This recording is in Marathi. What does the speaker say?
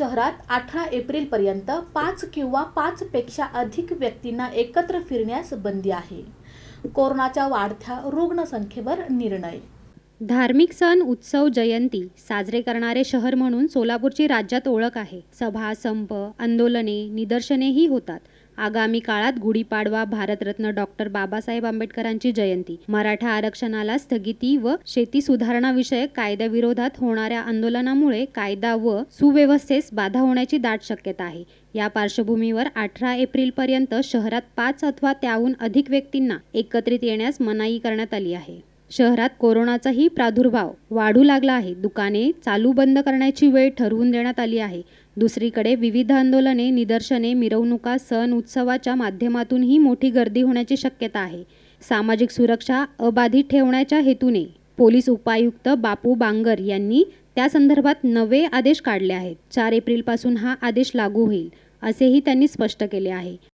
शहरात अठरा एप्रिलपर्यंत पाच किंवा पाचपेक्षा अधिक व्यक्तींना एकत्र फिरण्यास बंदी आहे कोरोनाच्या वाढत्या रुग्णसंख्येवर निर्णय धार्मिक सण उत्सव जयंती साजरे करणारे शहर म्हणून सोलापूरची राज्यात ओळख आहे सभा संप आंदोलने निदर्शनेही होतात आगामी काळात गुढीपाडवा भारतरत्न डॉक्टर बाबासाहेब आंबेडकरांची जयंती मराठा आरक्षणाला स्थगिती व शेती सुधारणा विषयक कायद्याविरोधात होणाऱ्या आंदोलनामुळे कायदा व सुव्यवस्थेस बाधा होण्याची दाट शक्यता आहे या पार्श्वभूमीवर अठरा एप्रिलपर्यंत शहरात पाच अथवा त्याहून अधिक व्यक्तींना एकत्रित येण्यास मनाई करण्यात आली आहे शहरात कोरोनाचाही प्रादुर्भाव वाढू लागला आहे दुकाने चालू बंद करण्याची वेळ ठरवून देण्यात आली आहे दुसरीकडे विविध आंदोलने निदर्शने मिरवणुका सण उत्सवाच्या माध्यमातूनही मोठी गर्दी होण्याची शक्यता आहे सामाजिक सुरक्षा अबाधित ठेवण्याच्या हेतूने पोलीस उपायुक्त बापू बांगर यांनी त्या संदर्भात नवे आदेश काढले आहेत चार एप्रिलपासून हा आदेश लागू होईल असेही त्यांनी स्पष्ट केले आहे